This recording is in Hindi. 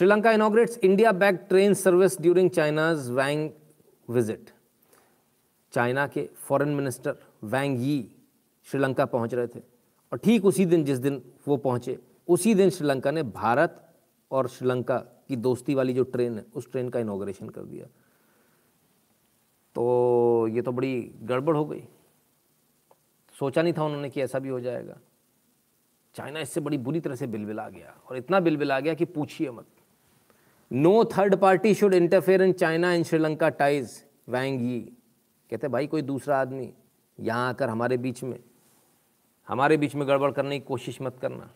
Sri Lanka inaugurates India back train service during China's Wang visit China के foreign minister Wang Yi Sri Lanka पहुंच रहे थे और ठीक उसी दिन जिस दिन वो पहुंचे उसी दिन श्रीलंका ने भारत और श्रीलंका की दोस्ती वाली जो ट्रेन है उस ट्रेन का इनोग्रेशन कर दिया तो ये तो बड़ी गड़बड़ हो गई सोचा नहीं था उन्होंने कि ऐसा भी हो जाएगा चाइना इससे बड़ी बुरी तरह से बिलबिला गया और इतना बिलबिला गया कि पूछिए मत no third party should interfere in China and Sri Lanka ties Wang Yi कहते भाई कोई दूसरा आदमी यहाँ आकर हमारे बीच में हमारे बीच में गड़बड़ करने की कोशिश मत करना